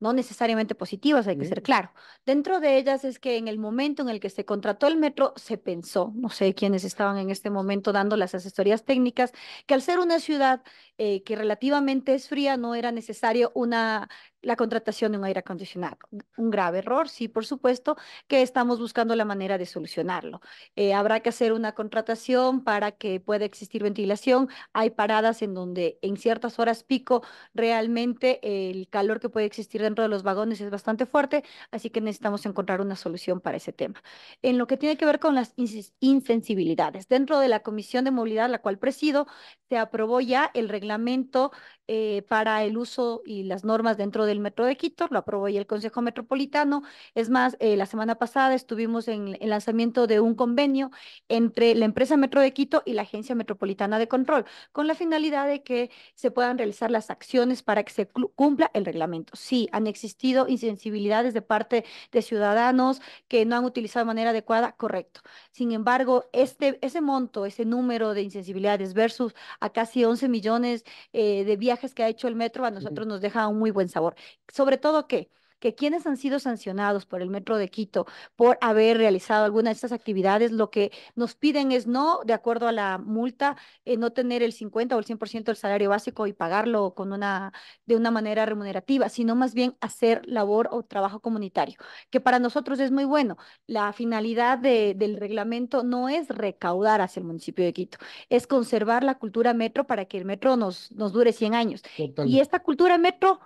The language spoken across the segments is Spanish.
no necesariamente positivas, hay que ser claro. Dentro de ellas es que en el momento en el que se contrató el metro, se pensó, no sé quiénes estaban en este momento dando las asesorías técnicas, que al ser una ciudad eh, que relativamente es fría, no era necesario una la contratación de un aire acondicionado. Un grave error, sí, por supuesto, que estamos buscando la manera de solucionarlo. Eh, habrá que hacer una contratación para que pueda existir ventilación. Hay paradas en donde en ciertas horas pico realmente el calor que puede existir dentro de los vagones es bastante fuerte, así que necesitamos encontrar una solución para ese tema. En lo que tiene que ver con las insensibilidades, dentro de la Comisión de Movilidad, la cual presido, se aprobó ya el reglamento eh, para el uso y las normas dentro de del Metro de Quito, lo aprobó ya el Consejo Metropolitano. Es más, eh, la semana pasada estuvimos en el lanzamiento de un convenio entre la empresa Metro de Quito y la Agencia Metropolitana de Control, con la finalidad de que se puedan realizar las acciones para que se cumpla el reglamento. Sí, han existido insensibilidades de parte de ciudadanos que no han utilizado de manera adecuada, correcto. Sin embargo, este, ese monto, ese número de insensibilidades versus a casi 11 millones eh, de viajes que ha hecho el metro, a nosotros nos deja un muy buen sabor sobre todo que que quienes han sido sancionados por el Metro de Quito por haber realizado alguna de estas actividades, lo que nos piden es no, de acuerdo a la multa, eh, no tener el 50 o el 100% del salario básico y pagarlo con una, de una manera remunerativa, sino más bien hacer labor o trabajo comunitario, que para nosotros es muy bueno. La finalidad del reglamento no es recaudar hacia el municipio de Quito, es conservar la cultura metro para que el metro nos, dure 100 años. Y esta cultura metro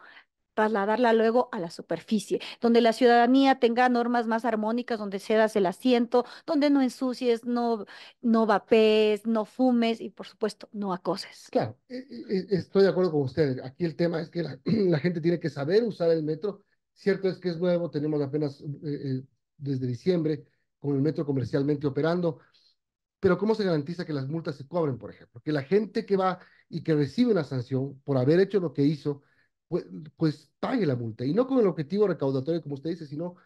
trasladarla luego a la superficie, donde la ciudadanía tenga normas más armónicas, donde cedas el asiento, donde no ensucies, no, no vapees, no fumes y por supuesto no acoses. Claro, e, e, e, estoy de acuerdo con ustedes. Aquí el tema es que la, gente tiene que saber usar el metro. Cierto es que es nuevo, tenemos apenas eh, eh, desde diciembre con el metro comercialmente operando, pero ¿cómo se garantiza que las multas se cobren, por ejemplo? Que la gente que va y que recibe una sanción por haber hecho lo que hizo, pues, pague pues, la multa. Y no con el objetivo recaudatorio, como usted dice, sino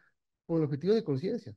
con el objetivo de conciencia.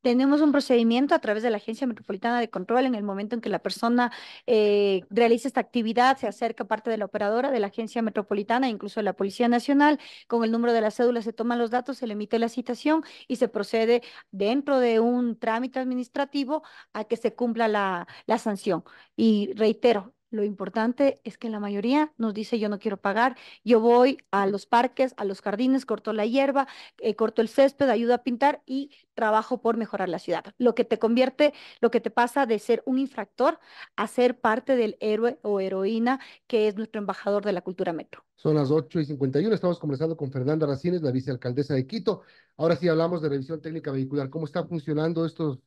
Tenemos un procedimiento a través de la Agencia Metropolitana de Control en el momento en que la persona eh, realiza esta actividad, se acerca parte de la operadora de la Agencia Metropolitana, incluso de la Policía Nacional, con el número de la cédula se toman los datos, se le emite la citación y se procede dentro de un trámite administrativo a que se cumpla la, la sanción. Y reitero, lo importante es que la mayoría nos dice yo no quiero pagar, yo voy a los parques, a los jardines, corto la hierba, eh, corto el césped, ayudo a pintar y trabajo por mejorar la ciudad. Lo que te convierte, lo que te pasa de ser un infractor a ser parte del héroe o heroína que es nuestro embajador de la cultura metro. Son las 8 y 51, estamos conversando con Fernanda Racines, la vicealcaldesa de Quito. Ahora sí hablamos de revisión técnica vehicular. ¿Cómo está funcionando estos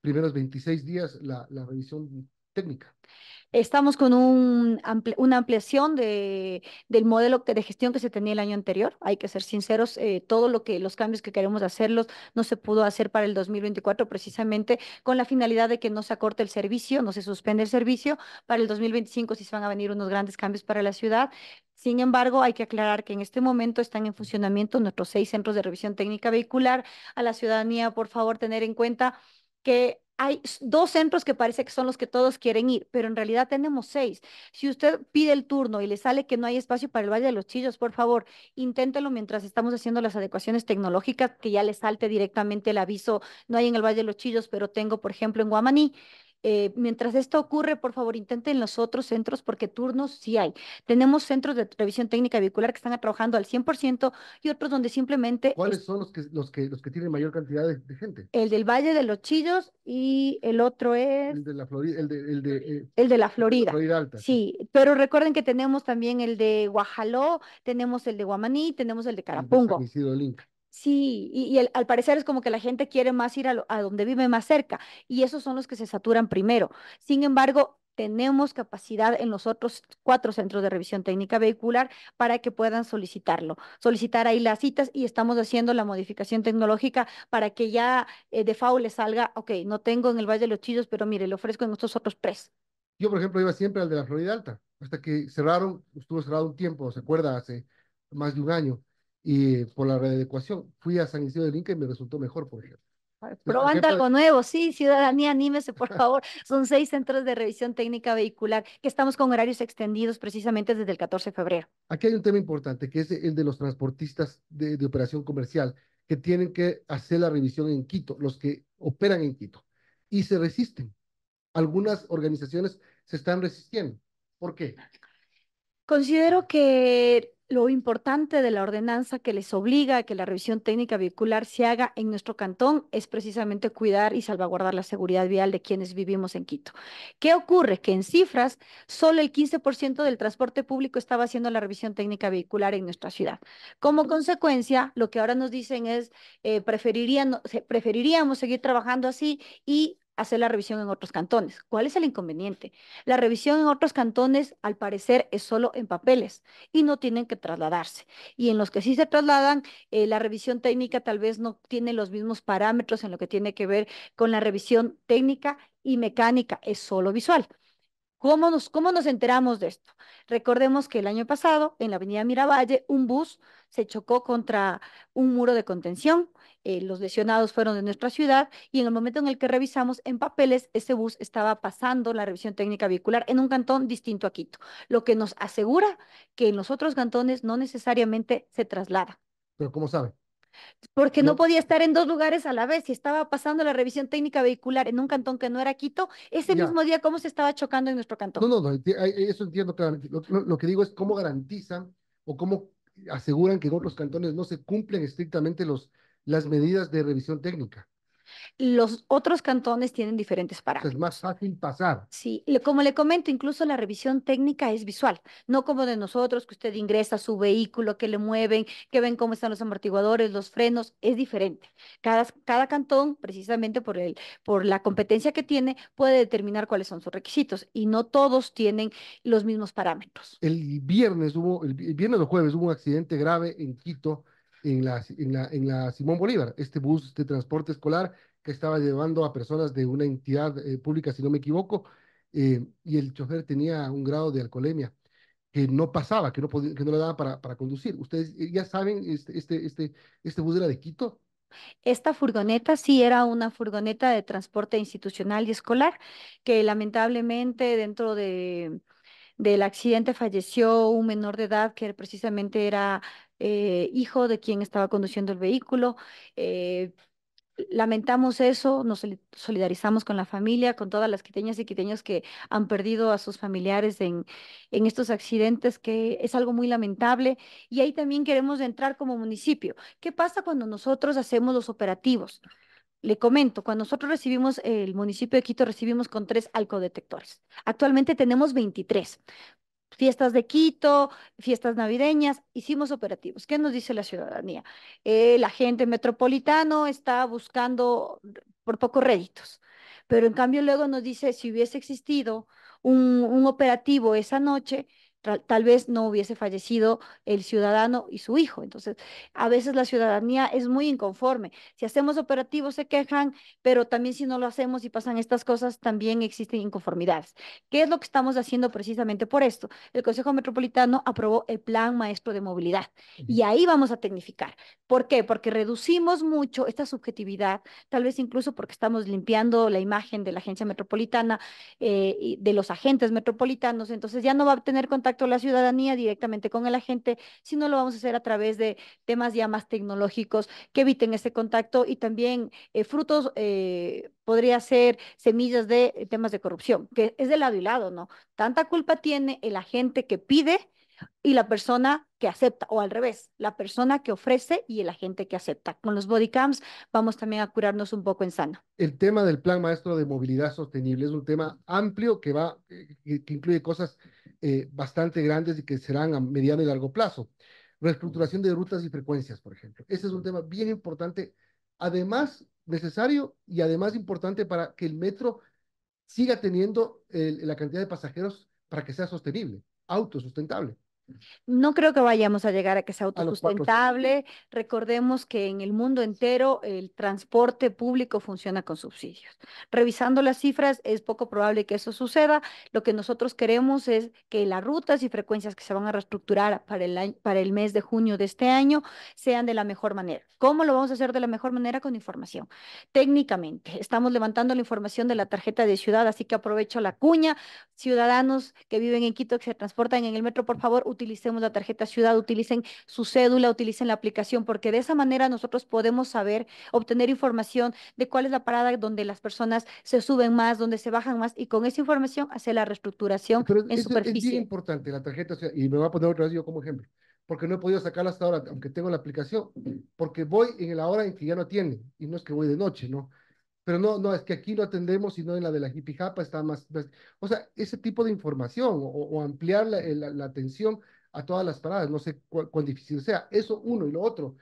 primeros 26 días la, la revisión técnica. Estamos con un una ampliación de, del modelo de gestión que se tenía el año anterior. Hay que ser sinceros, eh, todo lo que los cambios que queremos hacerlos no se pudo hacer para el 2024 precisamente con la finalidad de que no se acorte el servicio, no se suspende el servicio. Para el 2025 sí van a venir unos grandes cambios para la ciudad. Sin embargo, hay que aclarar que en este momento están en funcionamiento nuestros seis centros de revisión técnica vehicular. A la ciudadanía, por favor, tener en cuenta que hay dos centros que parece que son los que todos quieren ir, pero en realidad tenemos seis. Si usted pide el turno y le sale que no hay espacio para el Valle de los Chillos, por favor, inténtelo mientras estamos haciendo las adecuaciones tecnológicas, que ya le salte directamente el aviso, no hay en el Valle de los Chillos, pero tengo, por ejemplo, en Guamaní. Eh, mientras esto ocurre, por favor, intenten los otros centros porque turnos sí hay. Tenemos centros de revisión técnica vehicular que están trabajando al 100% y otros donde simplemente... ¿Cuáles son los que, los, que, los que tienen mayor cantidad de, gente? El del Valle de los Chillos y el otro es... El de la Florida. Eh, el de, la Florida. Alta. Sí, pero recuerden que tenemos también el de Guajaló, tenemos el de Guamaní, tenemos el de Carapungo. Sí, y, al parecer es como que la gente quiere más ir a, donde vive más cerca y esos son los que se saturan primero. Sin embargo, tenemos capacidad en los otros cuatro centros de revisión técnica vehicular para que puedan solicitarlo, solicitar ahí las citas y estamos haciendo la modificación tecnológica para que ya eh, de FAO le salga, ok, no tengo en el Valle de los Chillos, pero mire, le ofrezco en estos otros tres. Yo, por ejemplo, iba siempre al de la Florida Alta, hasta que cerraron, estuvo cerrado un tiempo, se acuerda, hace más de un año y por la readecuación. Fui a San Isidro del Inca y me resultó mejor, por ejemplo. Probando algo nuevo, sí, ciudadanía, anímese, por favor. Son seis centros de revisión técnica vehicular que estamos con horarios extendidos precisamente desde el 14 de febrero. Aquí hay un tema importante que es el de los transportistas de operación comercial que tienen que hacer la revisión en Quito, los que operan en Quito, y se resisten. Algunas organizaciones se están resistiendo. ¿Por qué? Considero que lo importante de la ordenanza que les obliga a que la revisión técnica vehicular se haga en nuestro cantón es precisamente cuidar y salvaguardar la seguridad vial de quienes vivimos en Quito. ¿Qué ocurre? Que en cifras, solo el 15% del transporte público estaba haciendo la revisión técnica vehicular en nuestra ciudad. Como consecuencia, lo que ahora nos dicen es, eh, preferiríamos seguir trabajando así y hacer la revisión en otros cantones. ¿Cuál es el inconveniente? La revisión en otros cantones, al parecer, es solo en papeles y no tienen que trasladarse. Y en los que sí se trasladan, eh, la revisión técnica tal vez no tiene los mismos parámetros en lo que tiene que ver con la revisión técnica y mecánica, es solo visual. ¿Cómo nos, ¿Cómo nos enteramos de esto? Recordemos que el año pasado, en la avenida Miravalle, un bus se chocó contra un muro de contención. Eh, los lesionados fueron de nuestra ciudad y en el momento en el que revisamos en papeles, ese bus estaba pasando la revisión técnica vehicular en un cantón distinto a Quito, lo que nos asegura que en los otros cantones no necesariamente se traslada. ¿Pero cómo sabe? porque no. podía estar en dos lugares a la vez. Si estaba pasando la revisión técnica vehicular en un cantón que no era Quito, ese mismo día, ¿cómo se estaba chocando en nuestro cantón? No, no, no eso entiendo claramente. Lo, que digo es cómo garantizan o cómo aseguran que en otros cantones no se cumplen estrictamente las medidas de revisión técnica. Los otros cantones tienen diferentes parámetros. Es más fácil pasar. Sí, como le comento, incluso la revisión técnica es visual, no como de nosotros, que usted ingresa a su vehículo, que le mueven, que ven cómo están los amortiguadores, los frenos, es diferente. Cada, cada cantón, precisamente por, el, por la competencia que tiene, puede determinar cuáles son sus requisitos y no todos tienen los mismos parámetros. El viernes el viernes o jueves hubo un accidente grave en Quito en la, en la, Simón Bolívar, este bus de transporte escolar que estaba llevando a personas de una entidad eh, pública, si no me equivoco, eh, y el chofer tenía un grado de alcoholemia que no pasaba, que no, podía, que no le daba para, para conducir. Ustedes eh, ya saben, este, este, este, este bus era de Quito. Esta furgoneta sí era una furgoneta de transporte institucional y escolar, que lamentablemente dentro de, del accidente falleció un menor de edad que precisamente era eh, hijo de quien estaba conduciendo el vehículo. Eh, lamentamos eso, nos solidarizamos con la familia, con todas las quiteñas y quiteños que han perdido a sus familiares en, en estos accidentes, que es algo muy lamentable. Y ahí también queremos entrar como municipio. ¿Qué pasa cuando nosotros hacemos los operativos? Le comento, cuando nosotros recibimos, el municipio de Quito recibimos con tres alcodetectores. Actualmente tenemos 23 fiestas de Quito, fiestas navideñas, hicimos operativos. ¿Qué nos dice la ciudadanía? El eh, la gente metropolitano está buscando por pocos réditos, pero en cambio luego nos dice si hubiese existido un operativo esa noche, tal vez no hubiese fallecido el ciudadano y su hijo. Entonces, a veces la ciudadanía es muy inconforme. Si hacemos operativos se quejan, pero también si no lo hacemos y pasan estas cosas, también existen inconformidades. ¿Qué es lo que estamos haciendo precisamente por esto? El Consejo Metropolitano aprobó el Plan Maestro de Movilidad y ahí vamos a tecnificar. ¿Por qué? Porque reducimos mucho esta subjetividad, tal vez incluso porque estamos limpiando la imagen de la agencia metropolitana, eh, de los agentes metropolitanos, entonces ya no va a tener contacto contacto la ciudadanía directamente con el agente, Si no lo vamos a hacer a través de temas ya más tecnológicos que eviten ese contacto y también eh, frutos, eh, podría ser semillas de eh, temas de corrupción, que es de lado y lado, ¿no? Tanta culpa tiene el agente que pide y la persona que acepta, o al revés, la persona que ofrece y el agente que acepta. Con los body bodycams vamos también a curarnos un poco en sano. El tema del plan maestro de movilidad sostenible es un tema amplio que va, que incluye cosas eh, bastante grandes y que serán a mediano y largo plazo. Reestructuración de rutas y frecuencias, por ejemplo. Ese es un tema bien importante, además necesario y además importante para que el metro siga teniendo la cantidad de pasajeros para que sea sostenible, autosustentable. No creo que vayamos a llegar a que sea autosustentable. Recordemos que en el mundo entero el transporte público funciona con subsidios. Revisando las cifras, es poco probable que eso suceda. Lo que nosotros queremos es que las rutas y frecuencias que se van a reestructurar para el, para el mes de junio de este año sean de la mejor manera. ¿Cómo lo vamos a hacer de la mejor manera? Con información. Técnicamente, estamos levantando la información de la tarjeta de ciudad, así que aprovecho la cuña. Ciudadanos que viven en Quito, que se transportan en el metro, por favor, utilicemos la tarjeta ciudad, utilicen su cédula, utilicen la aplicación, porque de esa manera nosotros podemos saber, obtener información de cuál es la parada donde las personas se suben más, donde se bajan más, y con esa información hacer la reestructuración en superficie. Es bien importante la tarjeta ciudad, y me voy a poner otra vez yo como ejemplo, porque no he podido sacarla hasta ahora, aunque tengo la aplicación, porque voy en la hora en que ya no tiene, y no es que voy de noche, ¿no? pero no, no, es que aquí lo atendemos, sino en la de la japa está más, o sea, ese tipo de información o, ampliar eh, la, atención a todas las paradas, no sé cuán difícil sea, eso uno y lo otro,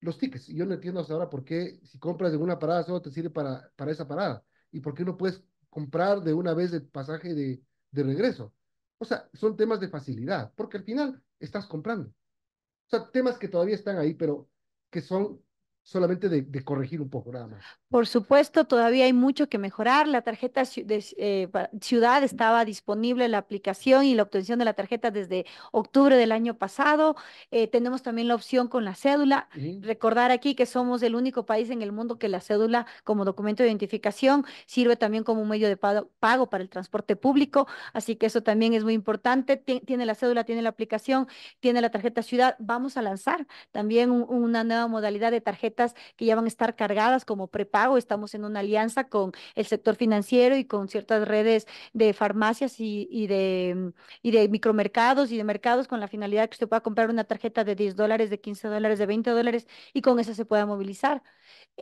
los tickets, yo no entiendo hasta ahora por qué si compras de una parada solo te sirve para, para esa parada y por qué no puedes comprar de una vez el pasaje de, de regreso. O sea, son temas de facilidad, porque al final estás comprando. O sea, temas que todavía están ahí, pero que son solamente de, corregir un poco nada más. Por supuesto, todavía hay mucho que mejorar. La tarjeta eh, ciudad estaba disponible, la aplicación y la obtención de la tarjeta desde octubre del año pasado. Eh, tenemos también la opción con la cédula. Recordar aquí que somos el único país en el mundo que la cédula como documento de identificación sirve también como medio de pago, para el transporte público. Así que eso también es muy importante. tiene la cédula, tiene la aplicación, tiene la tarjeta ciudad. Vamos a lanzar también una nueva modalidad de tarjeta que ya van a estar cargadas como prepago. Estamos en una alianza con el sector financiero y con ciertas redes de farmacias y, de, mm, y de micromercados y de mercados con la finalidad que usted pueda comprar una tarjeta de 10 dólares, de 15 dólares, de 20 dólares y con esa se pueda movilizar.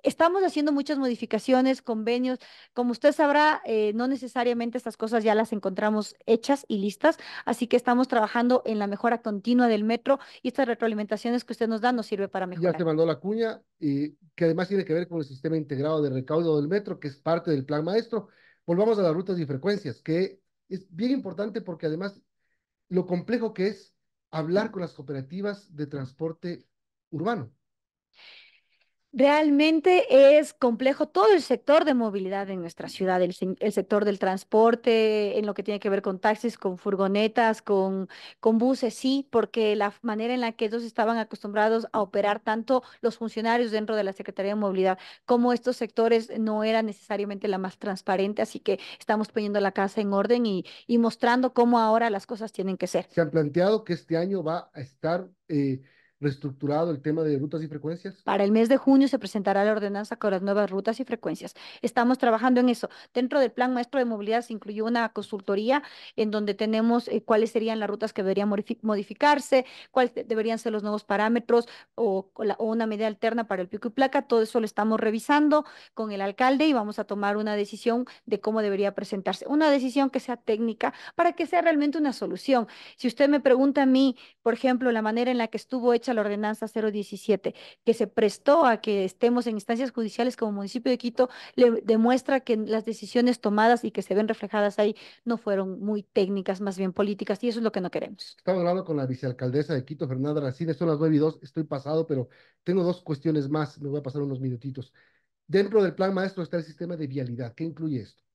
Estamos haciendo muchas modificaciones, convenios. Como usted sabrá, eh, no necesariamente estas cosas ya las encontramos hechas y listas, así que estamos trabajando en la mejora continua del metro y estas retroalimentaciones que usted nos da nos sirve para mejorar. Ya se mandó la cuña, y que además tiene que ver con el sistema integrado de recaudo del metro, que es parte del plan maestro. Volvamos a las rutas y frecuencias, que es bien importante porque además lo complejo que es hablar con las cooperativas de transporte urbano. Realmente es complejo todo el sector de movilidad en nuestra ciudad, el, sector del transporte, en lo que tiene que ver con taxis, con furgonetas, con, buses, sí, porque la manera en la que ellos estaban acostumbrados a operar tanto los funcionarios dentro de la Secretaría de Movilidad como estos sectores no era necesariamente la más transparente, así que estamos poniendo la casa en orden y, mostrando cómo ahora las cosas tienen que ser. Se han planteado que este año va a estar... Eh reestructurado el tema de rutas y frecuencias? Para el mes de junio se presentará la ordenanza con las nuevas rutas y frecuencias. Estamos trabajando en eso. Dentro del plan maestro de movilidad se incluyó una consultoría en donde tenemos eh, cuáles serían las rutas que deberían modificarse, cuáles deberían ser los nuevos parámetros o, o una medida alterna para el pico y placa. Todo eso lo estamos revisando con el alcalde y vamos a tomar una decisión de cómo debería presentarse. Una decisión que sea técnica para que sea realmente una solución. Si usted me pregunta a mí, por ejemplo, la manera en la que estuvo hecha la ordenanza 017, que se prestó a que estemos en instancias judiciales como municipio de Quito, le demuestra que las decisiones tomadas y que se ven reflejadas ahí no fueron muy técnicas, más bien políticas, y eso es lo que no queremos. Estamos hablando con la vicealcaldesa de Quito, Fernanda Racines, son las 9 y 2, estoy pasado, pero tengo dos cuestiones más, me voy a pasar unos minutitos. Dentro del plan maestro está el sistema de vialidad, ¿qué incluye esto?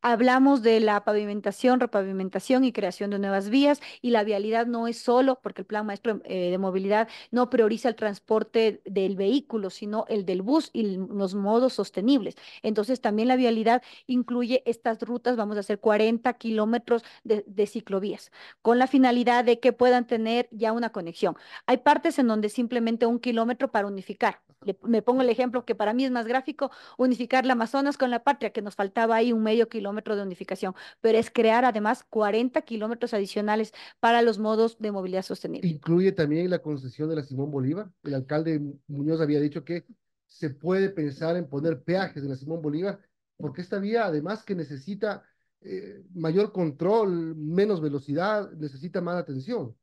Hablamos de la pavimentación, repavimentación y creación de nuevas vías y la vialidad no es solo, porque el Plan Maestro eh, de Movilidad no prioriza el transporte del vehículo, sino el del bus y los modos sostenibles. Entonces también la vialidad incluye estas rutas, vamos a hacer 40 kilómetros de, ciclovías, con la finalidad de que puedan tener ya una conexión. Hay partes en donde simplemente un kilómetro para unificar. me pongo el ejemplo que para mí es más gráfico, unificar la Amazonas con la patria, que nos faltaba ahí un medio kilómetros de unificación, pero es crear además 40 kilómetros adicionales para los modos de movilidad sostenible. Incluye también la concesión de la Simón Bolívar. El alcalde Muñoz había dicho que se puede pensar en poner peajes de la Simón Bolívar, porque esta vía además que necesita eh, mayor control, menos velocidad, necesita más atención.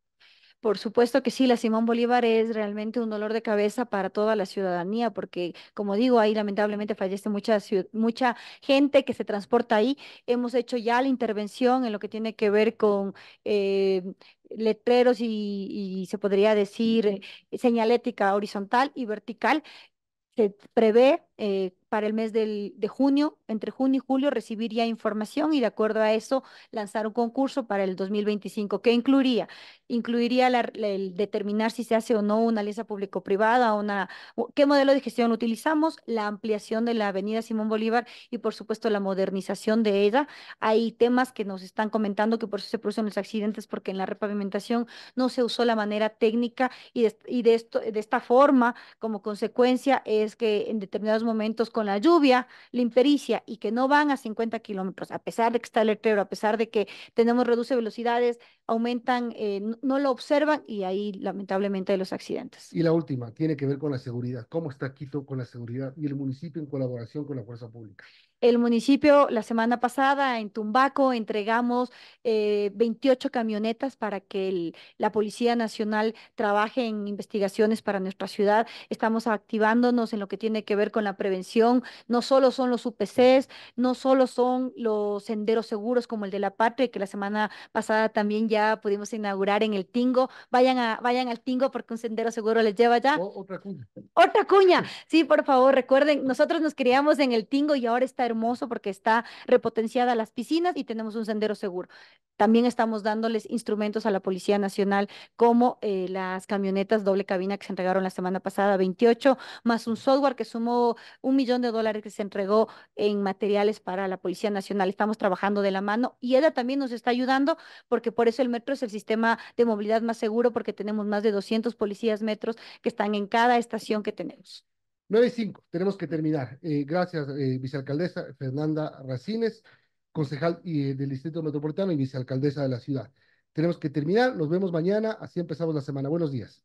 Por supuesto que sí, la Simón Bolívar es realmente un dolor de cabeza para toda la ciudadanía, porque como digo, ahí lamentablemente fallece mucha, mucha gente que se transporta ahí. Hemos hecho ya la intervención en lo que tiene que ver con eh, letreros y se podría decir eh, señalética horizontal y vertical. Se prevé eh, para el mes de junio, entre junio y julio, recibiría información y de acuerdo a eso lanzar un concurso para el 2025. ¿Qué incluiría? Incluiría el determinar si se hace o no una alianza público-privada, una, qué modelo de gestión utilizamos, la ampliación de la avenida Simón Bolívar y por supuesto la modernización de ella. Hay temas que nos están comentando que por eso se producen los accidentes, porque en la repavimentación no se usó la manera técnica y de, y de, esto, de esta forma, como consecuencia, es que en determinados momentos con la lluvia, la impericia y que no van a 50 kilómetros, a pesar de que está el letrero, a pesar de que tenemos reduce velocidades, aumentan, eh, no lo observan y ahí lamentablemente los accidentes. Y la última tiene que ver con la seguridad. ¿Cómo está Quito con la seguridad y el municipio en colaboración con la fuerza pública? El municipio, la semana pasada, en Tumbaco, entregamos eh, 28 camionetas para que la Policía Nacional trabaje en investigaciones para nuestra ciudad. Estamos activándonos en lo que tiene que ver con la prevención. No solo son los UPCs, no solo son los senderos seguros como el de la Patria, que la semana pasada también ya pudimos inaugurar en el Tingo. Vayan, a, vayan al Tingo porque un sendero seguro les lleva ya. otra cuña. Otra cuña. Sí, por favor, recuerden, nosotros nos criamos en el Tingo y ahora está hermoso porque está repotenciada las piscinas y tenemos un sendero seguro. También estamos dándoles instrumentos a la Policía Nacional, como eh, las camionetas doble cabina que se entregaron la semana pasada, 28, más un software que sumó un millón de dólares que se entregó en materiales para la Policía Nacional. Estamos trabajando de la mano y ella también nos está ayudando porque por eso el metro es el sistema de movilidad más seguro porque tenemos más de 200 policías metros que están en cada estación que tenemos. 9 y 5, tenemos que terminar. Eh, gracias, eh, vicealcaldesa Fernanda Racines, concejal eh, del Distrito Metropolitano y vicealcaldesa de la ciudad. Tenemos que terminar, nos vemos mañana, así empezamos la semana. Buenos días.